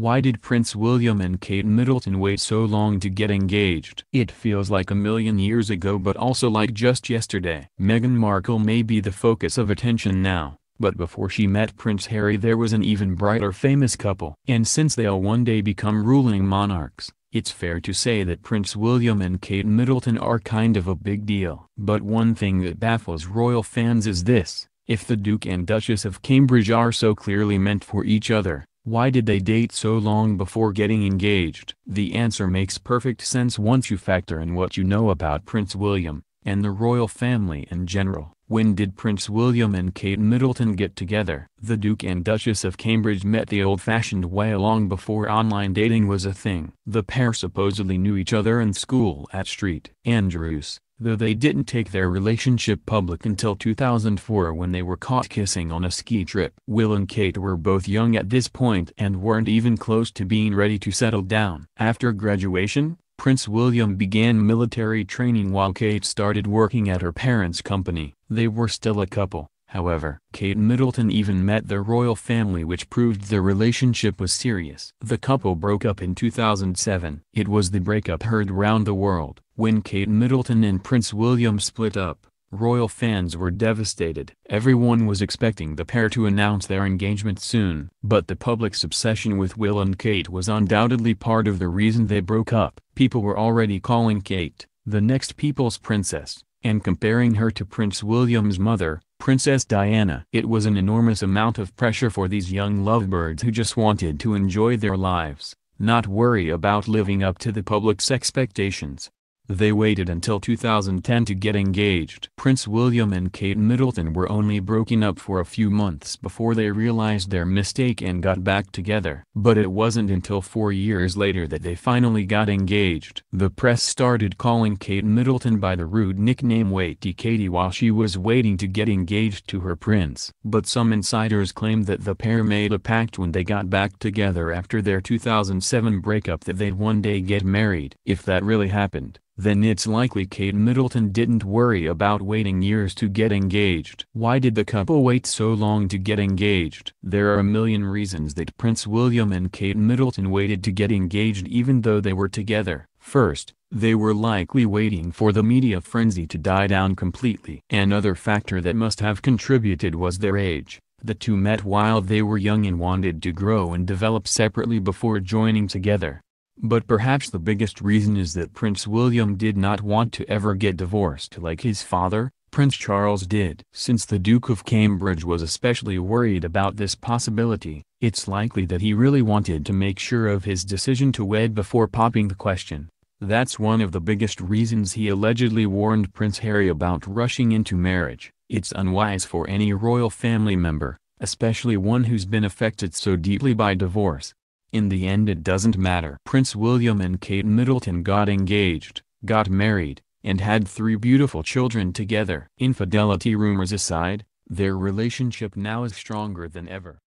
Why did Prince William and Kate Middleton wait so long to get engaged? It feels like a million years ago but also like just yesterday. Meghan Markle may be the focus of attention now, but before she met Prince Harry there was an even brighter famous couple. And since they'll one day become ruling monarchs, it's fair to say that Prince William and Kate Middleton are kind of a big deal. But one thing that baffles royal fans is this, if the Duke and Duchess of Cambridge are so clearly meant for each other, why did they date so long before getting engaged? The answer makes perfect sense once you factor in what you know about Prince William, and the royal family in general. When did Prince William and Kate Middleton get together? The Duke and Duchess of Cambridge met the old-fashioned way long before online dating was a thing. The pair supposedly knew each other in school at St. Andrews, though they didn't take their relationship public until 2004 when they were caught kissing on a ski trip. Will and Kate were both young at this point and weren't even close to being ready to settle down. After graduation, Prince William began military training while Kate started working at her parents' company. They were still a couple. However, Kate Middleton even met the royal family which proved their relationship was serious. The couple broke up in 2007. It was the breakup heard round the world. When Kate Middleton and Prince William split up, royal fans were devastated. Everyone was expecting the pair to announce their engagement soon. But the public's obsession with Will and Kate was undoubtedly part of the reason they broke up. People were already calling Kate, the next people's princess and comparing her to Prince William's mother, Princess Diana. It was an enormous amount of pressure for these young lovebirds who just wanted to enjoy their lives, not worry about living up to the public's expectations. They waited until 2010 to get engaged. Prince William and Kate Middleton were only broken up for a few months before they realized their mistake and got back together. But it wasn't until four years later that they finally got engaged. The press started calling Kate Middleton by the rude nickname Waity Katie while she was waiting to get engaged to her prince. But some insiders claim that the pair made a pact when they got back together after their 2007 breakup that they'd one day get married. If that really happened then it's likely Kate Middleton didn't worry about waiting years to get engaged. Why did the couple wait so long to get engaged? There are a million reasons that Prince William and Kate Middleton waited to get engaged even though they were together. First, they were likely waiting for the media frenzy to die down completely. Another factor that must have contributed was their age. The two met while they were young and wanted to grow and develop separately before joining together. But perhaps the biggest reason is that Prince William did not want to ever get divorced like his father, Prince Charles did. Since the Duke of Cambridge was especially worried about this possibility, it's likely that he really wanted to make sure of his decision to wed before popping the question. That's one of the biggest reasons he allegedly warned Prince Harry about rushing into marriage. It's unwise for any royal family member, especially one who's been affected so deeply by divorce, in the end it doesn't matter. Prince William and Kate Middleton got engaged, got married, and had three beautiful children together. Infidelity rumors aside, their relationship now is stronger than ever.